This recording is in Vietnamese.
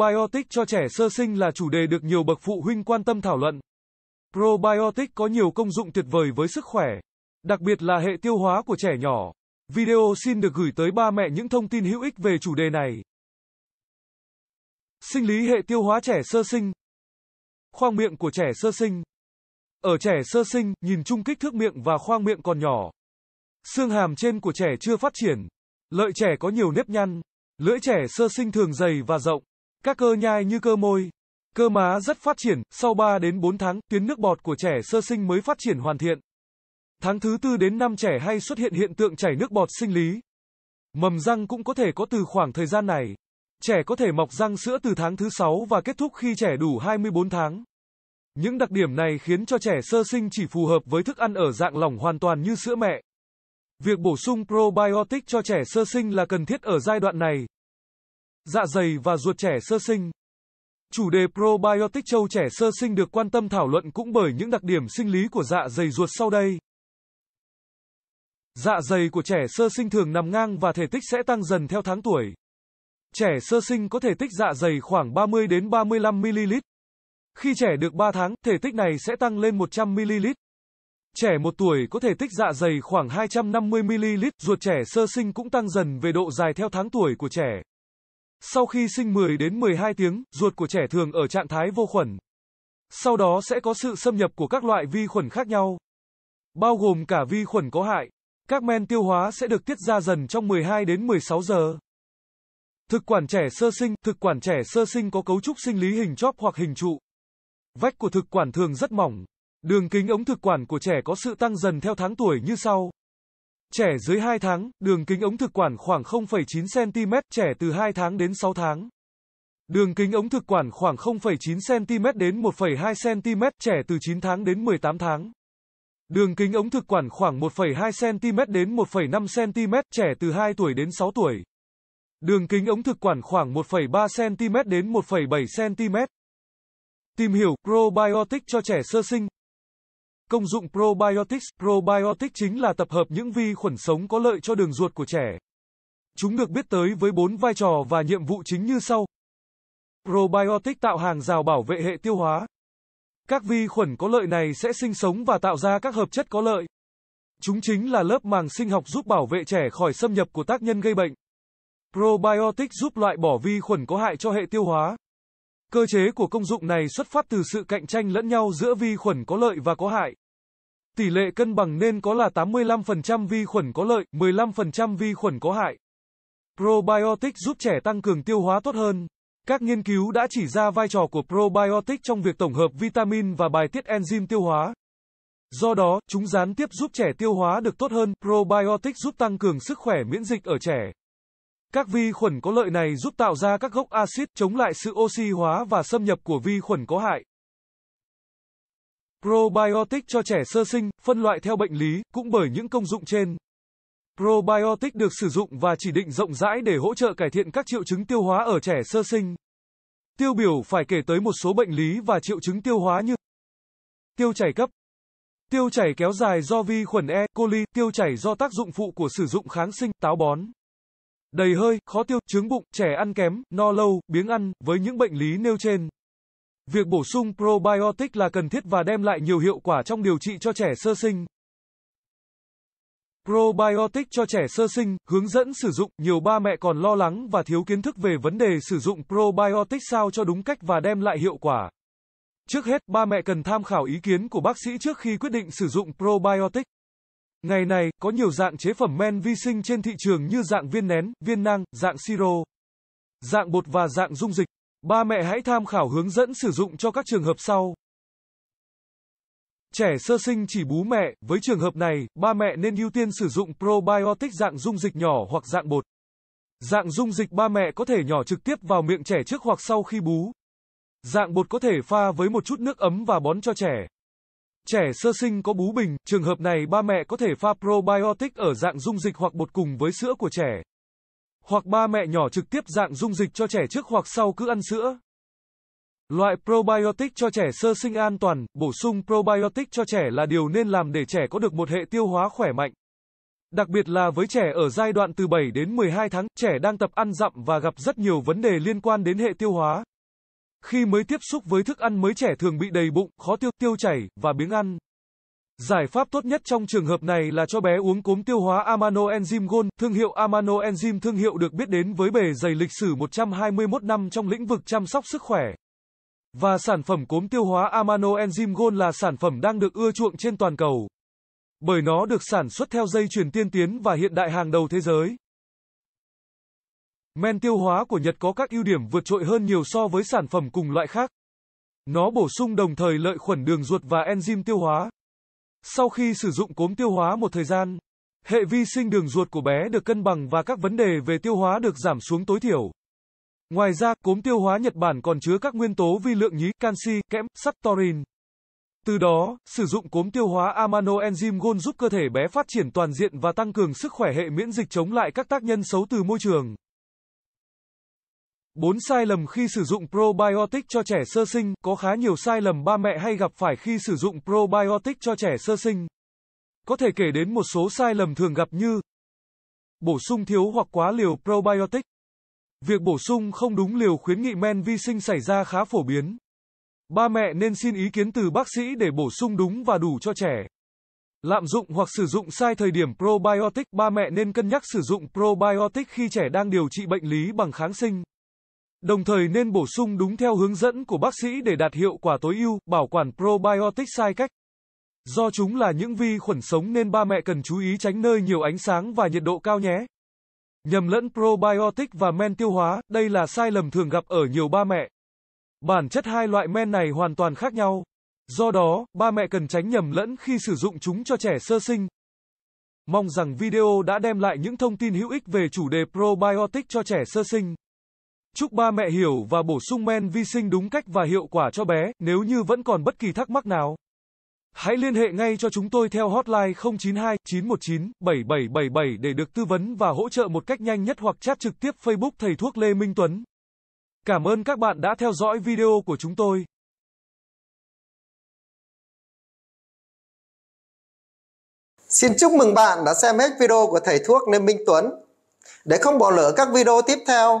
Probiotic cho trẻ sơ sinh là chủ đề được nhiều bậc phụ huynh quan tâm thảo luận. Probiotic có nhiều công dụng tuyệt vời với sức khỏe, đặc biệt là hệ tiêu hóa của trẻ nhỏ. Video xin được gửi tới ba mẹ những thông tin hữu ích về chủ đề này. Sinh lý hệ tiêu hóa trẻ sơ sinh Khoang miệng của trẻ sơ sinh Ở trẻ sơ sinh, nhìn chung kích thước miệng và khoang miệng còn nhỏ. Xương hàm trên của trẻ chưa phát triển. Lợi trẻ có nhiều nếp nhăn. Lưỡi trẻ sơ sinh thường dày và rộng. Các cơ nhai như cơ môi, cơ má rất phát triển, sau 3 đến 4 tháng, tuyến nước bọt của trẻ sơ sinh mới phát triển hoàn thiện. Tháng thứ 4 đến 5 trẻ hay xuất hiện hiện tượng chảy nước bọt sinh lý. Mầm răng cũng có thể có từ khoảng thời gian này. Trẻ có thể mọc răng sữa từ tháng thứ 6 và kết thúc khi trẻ đủ 24 tháng. Những đặc điểm này khiến cho trẻ sơ sinh chỉ phù hợp với thức ăn ở dạng lỏng hoàn toàn như sữa mẹ. Việc bổ sung probiotic cho trẻ sơ sinh là cần thiết ở giai đoạn này dạ dày và ruột trẻ sơ sinh. Chủ đề probiotic châu trẻ sơ sinh được quan tâm thảo luận cũng bởi những đặc điểm sinh lý của dạ dày ruột sau đây. Dạ dày của trẻ sơ sinh thường nằm ngang và thể tích sẽ tăng dần theo tháng tuổi. Trẻ sơ sinh có thể tích dạ dày khoảng 30 đến 35 ml. Khi trẻ được 3 tháng, thể tích này sẽ tăng lên 100 ml. Trẻ 1 tuổi có thể tích dạ dày khoảng 250 ml, ruột trẻ sơ sinh cũng tăng dần về độ dài theo tháng tuổi của trẻ. Sau khi sinh 10 đến 12 tiếng, ruột của trẻ thường ở trạng thái vô khuẩn. Sau đó sẽ có sự xâm nhập của các loại vi khuẩn khác nhau, bao gồm cả vi khuẩn có hại. Các men tiêu hóa sẽ được tiết ra dần trong 12 đến 16 giờ. Thực quản trẻ sơ sinh, thực quản trẻ sơ sinh có cấu trúc sinh lý hình chóp hoặc hình trụ. Vách của thực quản thường rất mỏng. Đường kính ống thực quản của trẻ có sự tăng dần theo tháng tuổi như sau. Trẻ dưới 2 tháng, đường kính ống thực quản khoảng 0,9cm, trẻ từ 2 tháng đến 6 tháng. Đường kính ống thực quản khoảng 0,9cm đến 1,2cm, trẻ từ 9 tháng đến 18 tháng. Đường kính ống thực quản khoảng 1,2cm đến 1,5cm, trẻ từ 2 tuổi đến 6 tuổi. Đường kính ống thực quản khoảng 1,3cm đến 1,7cm. Tìm hiểu probiotic cho trẻ sơ sinh Công dụng probiotics, Probiotics chính là tập hợp những vi khuẩn sống có lợi cho đường ruột của trẻ. Chúng được biết tới với bốn vai trò và nhiệm vụ chính như sau. Probiotic tạo hàng rào bảo vệ hệ tiêu hóa. Các vi khuẩn có lợi này sẽ sinh sống và tạo ra các hợp chất có lợi. Chúng chính là lớp màng sinh học giúp bảo vệ trẻ khỏi xâm nhập của tác nhân gây bệnh. Probiotic giúp loại bỏ vi khuẩn có hại cho hệ tiêu hóa. Cơ chế của công dụng này xuất phát từ sự cạnh tranh lẫn nhau giữa vi khuẩn có lợi và có hại. Tỷ lệ cân bằng nên có là 85% vi khuẩn có lợi, 15% vi khuẩn có hại. Probiotic giúp trẻ tăng cường tiêu hóa tốt hơn. Các nghiên cứu đã chỉ ra vai trò của probiotic trong việc tổng hợp vitamin và bài tiết enzyme tiêu hóa. Do đó, chúng gián tiếp giúp trẻ tiêu hóa được tốt hơn, probiotic giúp tăng cường sức khỏe miễn dịch ở trẻ. Các vi khuẩn có lợi này giúp tạo ra các gốc axit chống lại sự oxy hóa và xâm nhập của vi khuẩn có hại. Probiotic cho trẻ sơ sinh, phân loại theo bệnh lý, cũng bởi những công dụng trên. Probiotic được sử dụng và chỉ định rộng rãi để hỗ trợ cải thiện các triệu chứng tiêu hóa ở trẻ sơ sinh. Tiêu biểu phải kể tới một số bệnh lý và triệu chứng tiêu hóa như tiêu chảy cấp, tiêu chảy kéo dài do vi khuẩn E. coli, tiêu chảy do tác dụng phụ của sử dụng kháng sinh, táo bón, đầy hơi, khó tiêu, trướng bụng, trẻ ăn kém, no lâu, biếng ăn, với những bệnh lý nêu trên. Việc bổ sung probiotic là cần thiết và đem lại nhiều hiệu quả trong điều trị cho trẻ sơ sinh. Probiotic cho trẻ sơ sinh, hướng dẫn sử dụng, nhiều ba mẹ còn lo lắng và thiếu kiến thức về vấn đề sử dụng probiotic sao cho đúng cách và đem lại hiệu quả. Trước hết, ba mẹ cần tham khảo ý kiến của bác sĩ trước khi quyết định sử dụng probiotic. Ngày này, có nhiều dạng chế phẩm men vi sinh trên thị trường như dạng viên nén, viên nang, dạng siro, dạng bột và dạng dung dịch. Ba mẹ hãy tham khảo hướng dẫn sử dụng cho các trường hợp sau. Trẻ sơ sinh chỉ bú mẹ, với trường hợp này, ba mẹ nên ưu tiên sử dụng probiotic dạng dung dịch nhỏ hoặc dạng bột. Dạng dung dịch ba mẹ có thể nhỏ trực tiếp vào miệng trẻ trước hoặc sau khi bú. Dạng bột có thể pha với một chút nước ấm và bón cho trẻ. Trẻ sơ sinh có bú bình, trường hợp này ba mẹ có thể pha probiotic ở dạng dung dịch hoặc bột cùng với sữa của trẻ hoặc ba mẹ nhỏ trực tiếp dạng dung dịch cho trẻ trước hoặc sau cứ ăn sữa. Loại probiotic cho trẻ sơ sinh an toàn, bổ sung probiotic cho trẻ là điều nên làm để trẻ có được một hệ tiêu hóa khỏe mạnh. Đặc biệt là với trẻ ở giai đoạn từ 7 đến 12 tháng, trẻ đang tập ăn dặm và gặp rất nhiều vấn đề liên quan đến hệ tiêu hóa. Khi mới tiếp xúc với thức ăn mới trẻ thường bị đầy bụng, khó tiêu, tiêu chảy và biếng ăn. Giải pháp tốt nhất trong trường hợp này là cho bé uống cốm tiêu hóa Amano Enzyme Gold, thương hiệu Amano Enzyme thương hiệu được biết đến với bề dày lịch sử 121 năm trong lĩnh vực chăm sóc sức khỏe. Và sản phẩm cốm tiêu hóa Amano Enzyme Gold là sản phẩm đang được ưa chuộng trên toàn cầu. Bởi nó được sản xuất theo dây chuyền tiên tiến và hiện đại hàng đầu thế giới. Men tiêu hóa của Nhật có các ưu điểm vượt trội hơn nhiều so với sản phẩm cùng loại khác. Nó bổ sung đồng thời lợi khuẩn đường ruột và enzyme tiêu hóa. Sau khi sử dụng cốm tiêu hóa một thời gian, hệ vi sinh đường ruột của bé được cân bằng và các vấn đề về tiêu hóa được giảm xuống tối thiểu. Ngoài ra, cốm tiêu hóa Nhật Bản còn chứa các nguyên tố vi lượng nhí, canxi, kẽm, sắt, taurin. Từ đó, sử dụng cốm tiêu hóa amano enzyme Gold giúp cơ thể bé phát triển toàn diện và tăng cường sức khỏe hệ miễn dịch chống lại các tác nhân xấu từ môi trường. 4 sai lầm khi sử dụng probiotic cho trẻ sơ sinh, có khá nhiều sai lầm ba mẹ hay gặp phải khi sử dụng probiotic cho trẻ sơ sinh. Có thể kể đến một số sai lầm thường gặp như bổ sung thiếu hoặc quá liều probiotic. Việc bổ sung không đúng liều khuyến nghị men vi sinh xảy ra khá phổ biến. Ba mẹ nên xin ý kiến từ bác sĩ để bổ sung đúng và đủ cho trẻ. Lạm dụng hoặc sử dụng sai thời điểm probiotic, ba mẹ nên cân nhắc sử dụng probiotic khi trẻ đang điều trị bệnh lý bằng kháng sinh. Đồng thời nên bổ sung đúng theo hướng dẫn của bác sĩ để đạt hiệu quả tối ưu, bảo quản probiotic sai cách. Do chúng là những vi khuẩn sống nên ba mẹ cần chú ý tránh nơi nhiều ánh sáng và nhiệt độ cao nhé. Nhầm lẫn probiotic và men tiêu hóa, đây là sai lầm thường gặp ở nhiều ba mẹ. Bản chất hai loại men này hoàn toàn khác nhau. Do đó, ba mẹ cần tránh nhầm lẫn khi sử dụng chúng cho trẻ sơ sinh. Mong rằng video đã đem lại những thông tin hữu ích về chủ đề probiotic cho trẻ sơ sinh. Chúc ba mẹ hiểu và bổ sung men vi sinh đúng cách và hiệu quả cho bé, nếu như vẫn còn bất kỳ thắc mắc nào. Hãy liên hệ ngay cho chúng tôi theo hotline 092 919 7777 để được tư vấn và hỗ trợ một cách nhanh nhất hoặc chat trực tiếp Facebook Thầy Thuốc Lê Minh Tuấn. Cảm ơn các bạn đã theo dõi video của chúng tôi. Xin chúc mừng bạn đã xem hết video của Thầy Thuốc Lê Minh Tuấn. Để không bỏ lỡ các video tiếp theo,